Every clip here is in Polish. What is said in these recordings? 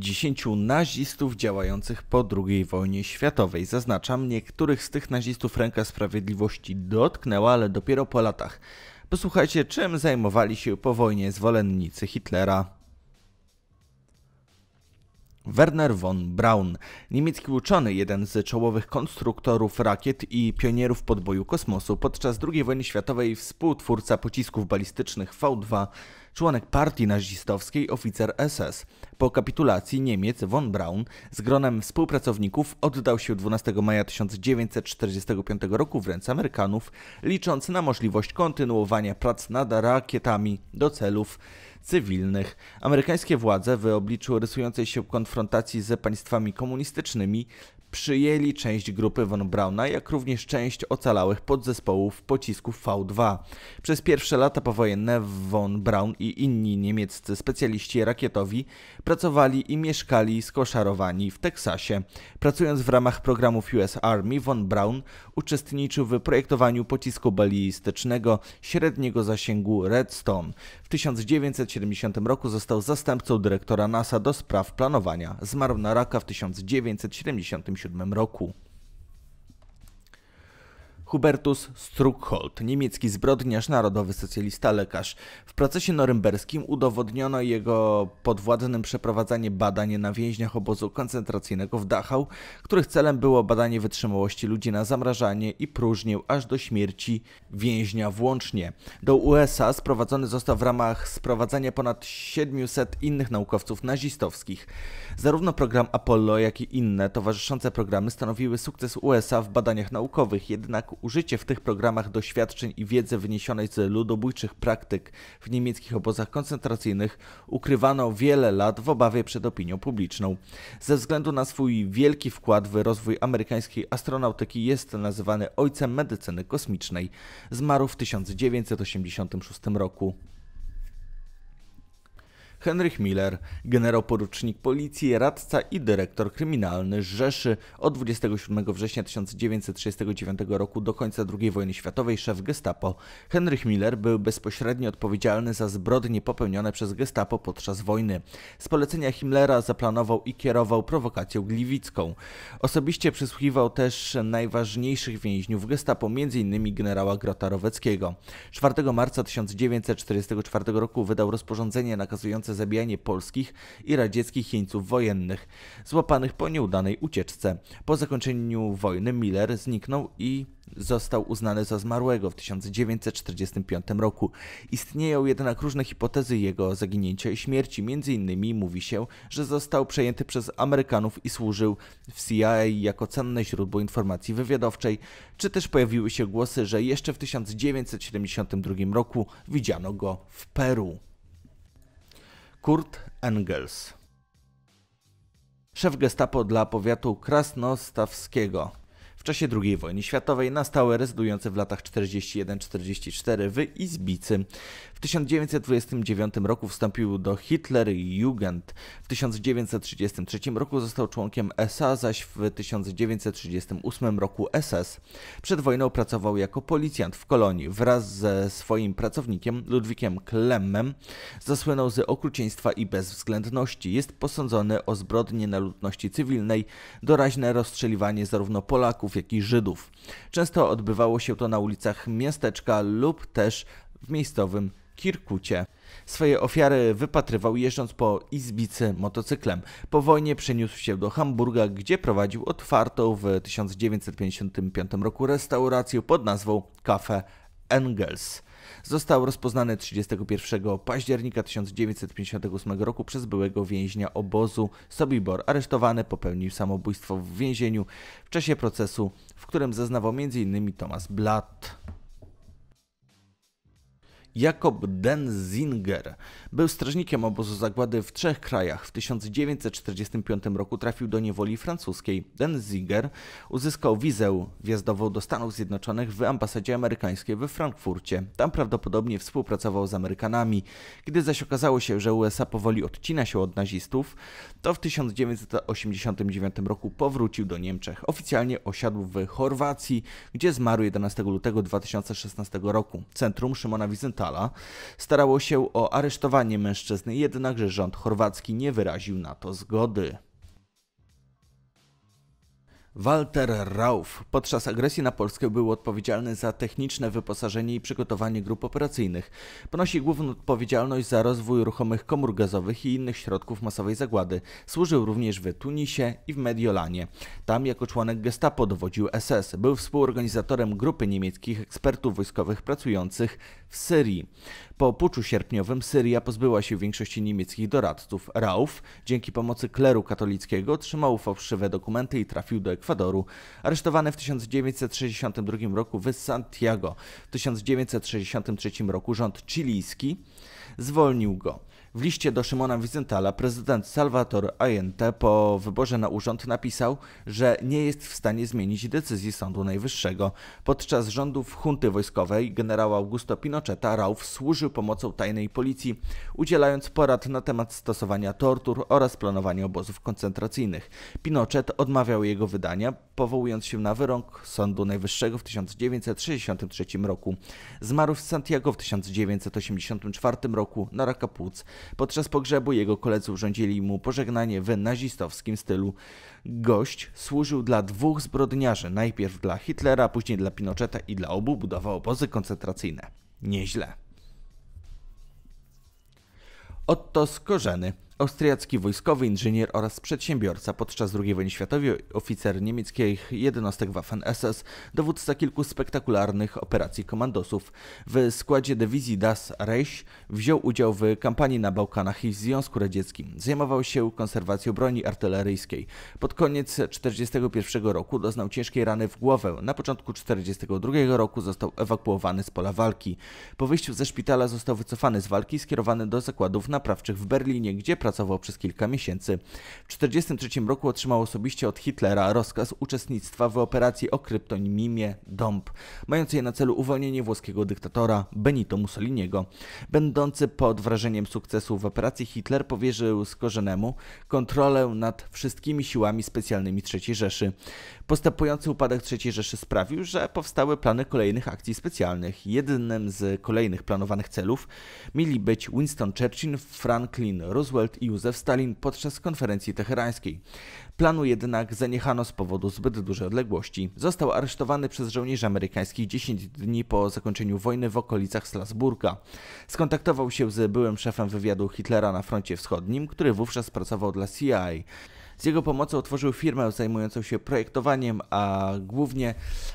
dziesięciu nazistów działających po II wojnie światowej. Zaznaczam, niektórych z tych nazistów ręka sprawiedliwości dotknęła, ale dopiero po latach. Posłuchajcie, czym zajmowali się po wojnie zwolennicy Hitlera. Werner von Braun, niemiecki uczony, jeden z czołowych konstruktorów rakiet i pionierów podboju kosmosu, podczas II wojny światowej współtwórca pocisków balistycznych V2, członek partii nazistowskiej, oficer SS. Po kapitulacji Niemiec von Braun z gronem współpracowników oddał się 12 maja 1945 roku w ręce Amerykanów, licząc na możliwość kontynuowania prac nad rakietami do celów cywilnych. Amerykańskie władze w obliczu rysującej się konfrontacji z państwami komunistycznymi przyjęli część grupy von Brauna, jak również część ocalałych podzespołów pocisków V2. Przez pierwsze lata powojenne von Braun i inni niemieccy specjaliści rakietowi pracowali i mieszkali skoszarowani w Teksasie. Pracując w ramach programów US Army, von Braun uczestniczył w projektowaniu pocisku balistycznego średniego zasięgu Redstone. W 1970 1970 roku został zastępcą dyrektora NASA do spraw planowania. Zmarł na raka w 1977 roku. Hubertus Struckhold, niemiecki zbrodniarz, narodowy socjalista, lekarz. W procesie norymberskim udowodniono jego podwładnym przeprowadzanie badań na więźniach obozu koncentracyjnego w Dachau, których celem było badanie wytrzymałości ludzi na zamrażanie i próżnię aż do śmierci więźnia włącznie. Do USA sprowadzony został w ramach sprowadzania ponad 700 innych naukowców nazistowskich. Zarówno program Apollo, jak i inne towarzyszące programy stanowiły sukces USA w badaniach naukowych, jednak Użycie w tych programach doświadczeń i wiedzy wyniesionej z ludobójczych praktyk w niemieckich obozach koncentracyjnych ukrywano wiele lat w obawie przed opinią publiczną. Ze względu na swój wielki wkład w rozwój amerykańskiej astronautyki jest nazywany ojcem medycyny kosmicznej. Zmarł w 1986 roku. Henrych Miller, generał-porucznik policji, radca i dyrektor kryminalny Rzeszy od 27 września 1939 roku do końca II wojny światowej szef Gestapo. Henrych Miller był bezpośrednio odpowiedzialny za zbrodnie popełnione przez Gestapo podczas wojny. Z polecenia Himmlera zaplanował i kierował prowokacją gliwicką. Osobiście przysłuchiwał też najważniejszych więźniów Gestapo, m.in. generała Grota Roweckiego. 4 marca 1944 roku wydał rozporządzenie nakazujące zabijanie polskich i radzieckich jeńców wojennych, złapanych po nieudanej ucieczce. Po zakończeniu wojny Miller zniknął i został uznany za zmarłego w 1945 roku. Istnieją jednak różne hipotezy jego zaginięcia i śmierci. Między innymi mówi się, że został przejęty przez Amerykanów i służył w CIA jako cenne źródło informacji wywiadowczej, czy też pojawiły się głosy, że jeszcze w 1972 roku widziano go w Peru. Kurt Engels. Szef gestapo dla powiatu krasnostawskiego czasie II wojny światowej, na stałe rezydujący w latach 41-44 w Izbicy. W 1929 roku wstąpił do Hitler Jugend. W 1933 roku został członkiem SA, zaś w 1938 roku SS. Przed wojną pracował jako policjant w Kolonii. Wraz ze swoim pracownikiem Ludwikiem Klemmem zasłynął z okrucieństwa i bezwzględności. Jest posądzony o zbrodnie na ludności cywilnej, doraźne rozstrzeliwanie zarówno Polaków, jak i Żydów. Często odbywało się to na ulicach miasteczka lub też w miejscowym Kirkucie. Swoje ofiary wypatrywał jeżdżąc po Izbicy motocyklem. Po wojnie przeniósł się do Hamburga, gdzie prowadził otwartą w 1955 roku restaurację pod nazwą Cafe Engels został rozpoznany 31 października 1958 roku przez byłego więźnia obozu Sobibor. Aresztowany popełnił samobójstwo w więzieniu w czasie procesu, w którym zeznawał m.in. Thomas Blatt. Jakob Denzinger był strażnikiem obozu zagłady w trzech krajach. W 1945 roku trafił do niewoli francuskiej. Denzinger uzyskał wizę wjazdową do Stanów Zjednoczonych w ambasadzie amerykańskiej we Frankfurcie. Tam prawdopodobnie współpracował z Amerykanami. Gdy zaś okazało się, że USA powoli odcina się od nazistów, to w 1989 roku powrócił do Niemczech. Oficjalnie osiadł w Chorwacji, gdzie zmarł 11 lutego 2016 roku. Centrum Szymona Wizenta Motala starało się o aresztowanie mężczyzny, jednakże rząd chorwacki nie wyraził na to zgody. Walter Rauf podczas agresji na Polskę był odpowiedzialny za techniczne wyposażenie i przygotowanie grup operacyjnych. Ponosi główną odpowiedzialność za rozwój ruchomych komór gazowych i innych środków masowej zagłady. Służył również w Tunisie i w Mediolanie. Tam jako członek gestapo dowodził SS. Był współorganizatorem grupy niemieckich ekspertów wojskowych pracujących w Syrii. Po puczu sierpniowym Syria pozbyła się większości niemieckich doradców. Rauf dzięki pomocy kleru katolickiego otrzymał fałszywe dokumenty i trafił do Ekwadoru, aresztowany w 1962 roku w Santiago. W 1963 roku rząd chilijski zwolnił go. W liście do Szymona Wizentala, prezydent Salvator Allende po wyborze na urząd napisał, że nie jest w stanie zmienić decyzji Sądu Najwyższego. Podczas rządów hunty wojskowej generała Augusto Pinocheta Rauf służył pomocą tajnej policji, udzielając porad na temat stosowania tortur oraz planowania obozów koncentracyjnych. Pinochet odmawiał jego wydania, powołując się na wyrok Sądu Najwyższego w 1963 roku. Zmarł w Santiago w 1984 roku na raka płuc. Podczas pogrzebu jego koledzy urządzili mu pożegnanie w nazistowskim stylu. Gość służył dla dwóch zbrodniarzy, najpierw dla Hitlera, później dla Pinocheta i dla obu budował obozy koncentracyjne. Nieźle. Otto Skorzeny Austriacki wojskowy inżynier oraz przedsiębiorca podczas II wojny światowej, oficer niemieckich jednostek Waffen-SS, dowódca kilku spektakularnych operacji komandosów. W składzie dywizji Das Reich wziął udział w kampanii na Bałkanach i w Związku Radzieckim. Zajmował się konserwacją broni artyleryjskiej. Pod koniec 1941 roku doznał ciężkiej rany w głowę. Na początku 1942 roku został ewakuowany z pola walki. Po wyjściu ze szpitala został wycofany z walki i skierowany do zakładów naprawczych w Berlinie, gdzie pracował przez kilka miesięcy. W 1943 roku otrzymał osobiście od Hitlera rozkaz uczestnictwa w operacji o kryptonimie DOMP, mającej na celu uwolnienie włoskiego dyktatora Benito Mussoliniego. Będący pod wrażeniem sukcesu w operacji Hitler powierzył Skorzenemu kontrolę nad wszystkimi siłami specjalnymi III Rzeszy. Postępujący upadek III Rzeszy sprawił, że powstały plany kolejnych akcji specjalnych. Jednym z kolejnych planowanych celów mieli być Winston Churchill, Franklin Roosevelt Józef Stalin podczas konferencji teherańskiej. Planu jednak zaniechano z powodu zbyt dużej odległości. Został aresztowany przez żołnierzy amerykańskich 10 dni po zakończeniu wojny w okolicach Strasburga. Skontaktował się z byłym szefem wywiadu Hitlera na froncie wschodnim, który wówczas pracował dla CIA. Z jego pomocą otworzył firmę zajmującą się projektowaniem, a głównie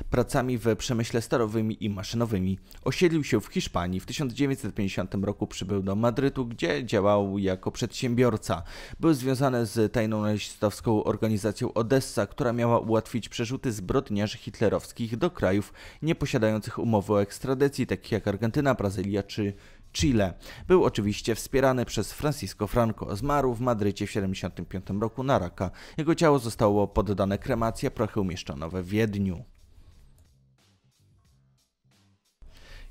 pracami w przemyśle stalowym i maszynowymi. Osiedlił się w Hiszpanii. W 1950 roku przybył do Madrytu, gdzie działał jako przedsiębiorca. Był związany z tajną nazistowską organizacją Odessa, która miała ułatwić przerzuty zbrodniarzy hitlerowskich do krajów nieposiadających umowy o ekstradycji, takich jak Argentyna, Brazylia czy Chile. Był oczywiście wspierany przez Francisco Franco. Zmarł w Madrycie w 1975 roku na raka. Jego ciało zostało poddane kremacji, a prochy umieszczono we Wiedniu.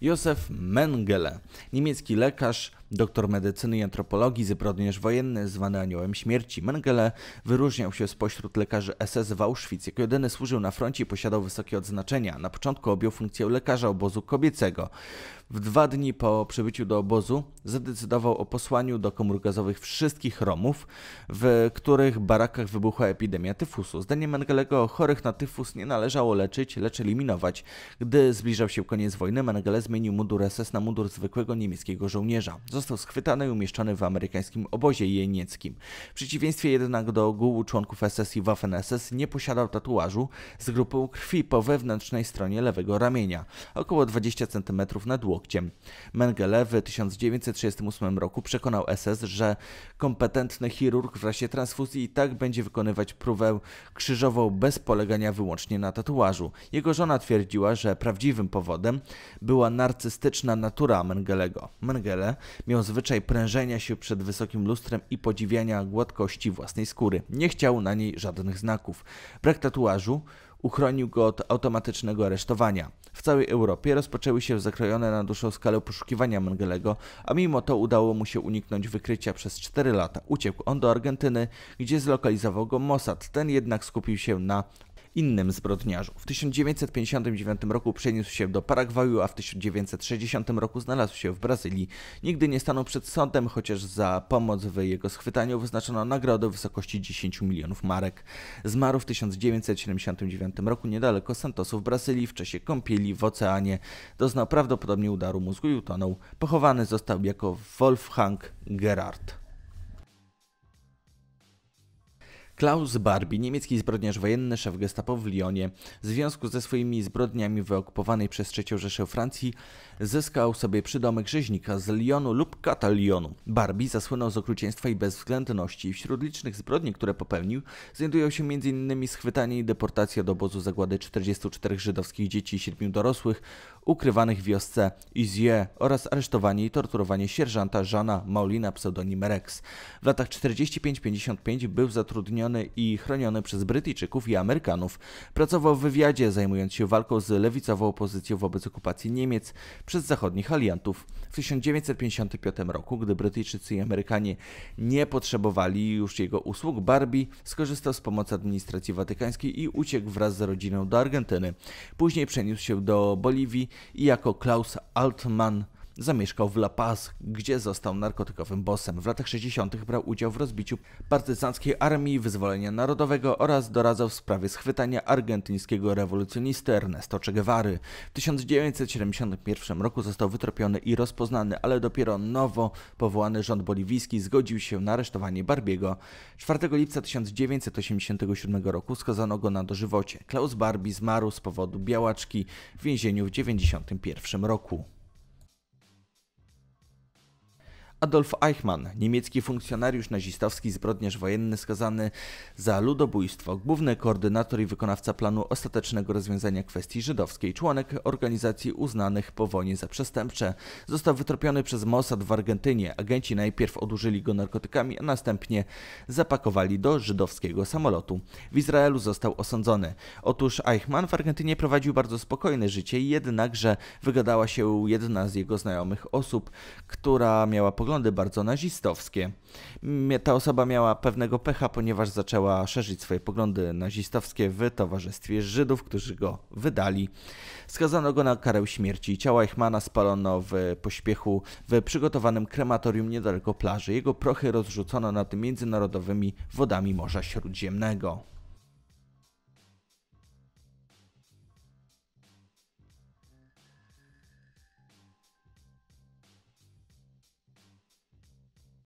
Józef Mengele, niemiecki lekarz, Doktor medycyny i antropologii, zbrodniarz wojenny, zwany aniołem śmierci, Mengele wyróżniał się spośród lekarzy SS w Auschwitz. Jako jedyny służył na froncie i posiadał wysokie odznaczenia. Na początku objął funkcję lekarza obozu kobiecego. W dwa dni po przybyciu do obozu zadecydował o posłaniu do komór gazowych wszystkich Romów, w których barakach wybuchła epidemia tyfusu. Zdaniem Mengelego chorych na tyfus nie należało leczyć, lecz eliminować. Gdy zbliżał się koniec wojny, Mengele zmienił mundur SS na mundur zwykłego niemieckiego żołnierza został schwytany i umieszczony w amerykańskim obozie jenieckim. W przeciwieństwie jednak do ogółu członków SS i Waffen-SS nie posiadał tatuażu z grupą krwi po wewnętrznej stronie lewego ramienia, około 20 cm nad łokciem. Mengele w 1938 roku przekonał SS, że kompetentny chirurg w razie transfuzji i tak będzie wykonywać próbę krzyżową bez polegania wyłącznie na tatuażu. Jego żona twierdziła, że prawdziwym powodem była narcystyczna natura Mengelego. Mengele Miał zwyczaj prężenia się przed wysokim lustrem i podziwiania gładkości własnej skóry. Nie chciał na niej żadnych znaków. Brak tatuażu uchronił go od automatycznego aresztowania. W całej Europie rozpoczęły się zakrojone na dłuższą skalę poszukiwania Mengelego, a mimo to udało mu się uniknąć wykrycia przez 4 lata. Uciekł on do Argentyny, gdzie zlokalizował go Mossad. Ten jednak skupił się na innym zbrodniarzu. W 1959 roku przeniósł się do Paragwaju, a w 1960 roku znalazł się w Brazylii. Nigdy nie stanął przed sądem, chociaż za pomoc w jego schwytaniu wyznaczono nagrodę w wysokości 10 milionów marek. Zmarł w 1979 roku niedaleko Santosu w Brazylii w czasie kąpieli w oceanie. Doznał prawdopodobnie udaru mózgu i utonął. Pochowany został jako Wolfgang Gerard. Klaus Barbie, niemiecki zbrodniarz wojenny, szef gestapo w Lyonie, w związku ze swoimi zbrodniami wyokupowanej przez III Rzeszę Francji, zyskał sobie przydomek rzeźnika z Lyonu lub Katalionu. Barbie zasłynął z okrucieństwa i bezwzględności. Wśród licznych zbrodni, które popełnił, znajdują się m.in. schwytanie i deportacja do obozu zagłady 44 żydowskich dzieci i 7 dorosłych, ukrywanych w wiosce Izie oraz aresztowanie i torturowanie sierżanta Żana Maulina pseudonim Rex. W latach 45-55 był zatrudniony i chroniony przez Brytyjczyków i Amerykanów. Pracował w wywiadzie, zajmując się walką z lewicową opozycją wobec okupacji Niemiec przez zachodnich aliantów. W 1955 roku, gdy Brytyjczycy i Amerykanie nie potrzebowali już jego usług, Barbie skorzystał z pomocy administracji watykańskiej i uciekł wraz z rodziną do Argentyny. Później przeniósł się do Boliwii, i jako Klaus Altman Zamieszkał w La Paz, gdzie został narkotykowym bossem. W latach 60. brał udział w rozbiciu partyzanckiej armii wyzwolenia narodowego oraz doradzał w sprawie schwytania argentyńskiego rewolucjonisty Ernesto Che Guevary. W 1971 roku został wytropiony i rozpoznany, ale dopiero nowo powołany rząd boliwijski zgodził się na aresztowanie Barbiego. 4 lipca 1987 roku skazano go na dożywocie. Klaus Barbie zmarł z powodu białaczki w więzieniu w 1991 roku. Adolf Eichmann, niemiecki funkcjonariusz nazistowski, zbrodniarz wojenny skazany za ludobójstwo, główny koordynator i wykonawca planu ostatecznego rozwiązania kwestii żydowskiej, członek organizacji uznanych po wojnie za przestępcze, został wytropiony przez Mossad w Argentynie. Agenci najpierw odurzyli go narkotykami, a następnie zapakowali do żydowskiego samolotu. W Izraelu został osądzony. Otóż Eichmann w Argentynie prowadził bardzo spokojne życie, jednakże wygadała się jedna z jego znajomych osób, która miała pogląd poglądy bardzo nazistowskie. Ta osoba miała pewnego pecha, ponieważ zaczęła szerzyć swoje poglądy nazistowskie w towarzystwie Żydów, którzy go wydali. Skazano go na karę śmierci. Ciała Eichmana spalono w pośpiechu w przygotowanym krematorium niedaleko plaży. Jego prochy rozrzucono nad międzynarodowymi wodami Morza Śródziemnego.